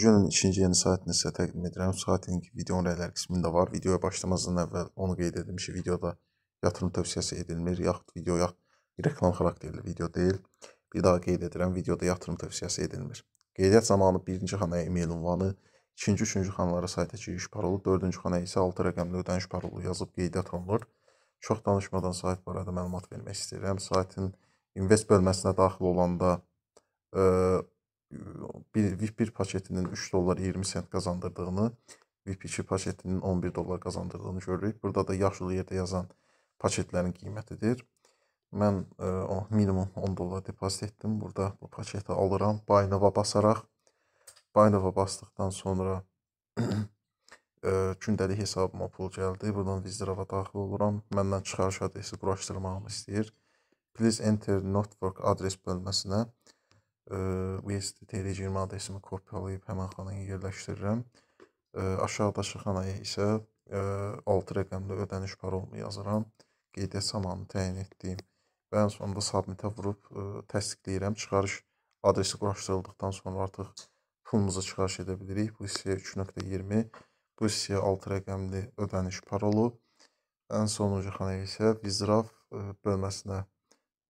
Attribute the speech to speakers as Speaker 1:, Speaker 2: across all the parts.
Speaker 1: Günün ikinci yeni saatini sizə təqdim edirəm. Saatin videonun rəylər qismində var. Videoya başlamazdan əvvəl onu qeyd edim ki, videoda yatırım tövsiyəsi edilmir, yaxud video yaxud reklam xarakterli video deyil. Bir daha qeyd edirəm, videoda yatırım tövsiyəsi edilmir. Qeydiyyat zamanı birinci xanaya e-mail ünvanı, ikinci, üçüncü xanalara saytə giriş parolu, dördüncü xanaya isə 6 rəqəmli ödəniş parolu yazıb qeydiyyat olunur. Çox danışmadan sayt barədə məlumat vermək istəyirəm. Saytın invest bölməsinə daxil olanda ə, bir, VIP1 paketinin 3 dollar 20 sent qazandırdığını, VIP2 paketinin 11 dollar qazandırdığını görürük. Burada da yaşlı yerdə yazan paketlərin qiymətidir. Mən ə, e, o, minimum 10 dollar depozit etdim. Burada bu paketi alıram. Baynava basaraq. Baynava basdıqdan sonra ə, e, gündəlik hesabıma pul gəldi. Buradan Vizdrava daxil oluram. Məndən çıxarış adresi quraşdırmağımı istəyir. Please enter network adres bölməsinə USD TD26 adresimi kopyalayıb həmən xanaya yerləşdirirəm. Aşağıdakı xanaya isə 6 e, rəqəmli ödəniş parolunu yazıram. Qeydiyyat zamanı təyin etdiyim və ən sonunda submitə vurub e, təsdiqləyirəm. Çıxarış adresi quraşdırıldıqdan sonra artıq pulumuzu çıxarış edə bilirik. Bu hissəyə 3.20, bu hissəyə 6 rəqəmli ödəniş parolu. Ən sonuncu xanaya isə Vizraf e, bölməsinə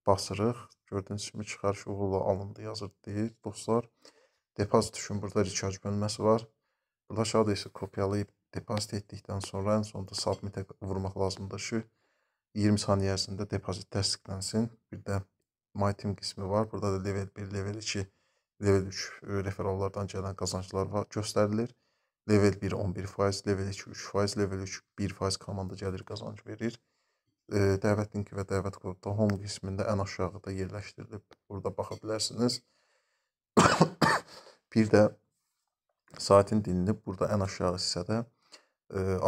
Speaker 1: basırıq. Gördüyünüz kimi çıxarış uğurla alındı yazır deyil. Dostlar, depozit üçün burada recharge bölməsi var. Burada aşağıda isə kopyalayıb depozit etdikdən sonra ən sonunda submit-ə vurmaq lazımdır ki, 20 saniyə ərzində depozit təsdiqlənsin. Bir də My Team qismi var. Burada da level 1, level 2, level 3 e, referallardan gələn qazanclar var, göstərilir. Level 1 11%, level 2 3%, level 3 1% komanda gəlir qazanc verir. Dəvət linki və dəvət qrupda home qismində ən aşağıda yerləşdirilib. Burada baxa bilərsiniz. bir də saitin dilini burada ən aşağı hissədə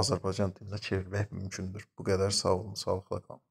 Speaker 1: Azərbaycan dilinə çevirmək mümkündür. Bu qədər sağ olun, sağlıqla qalın.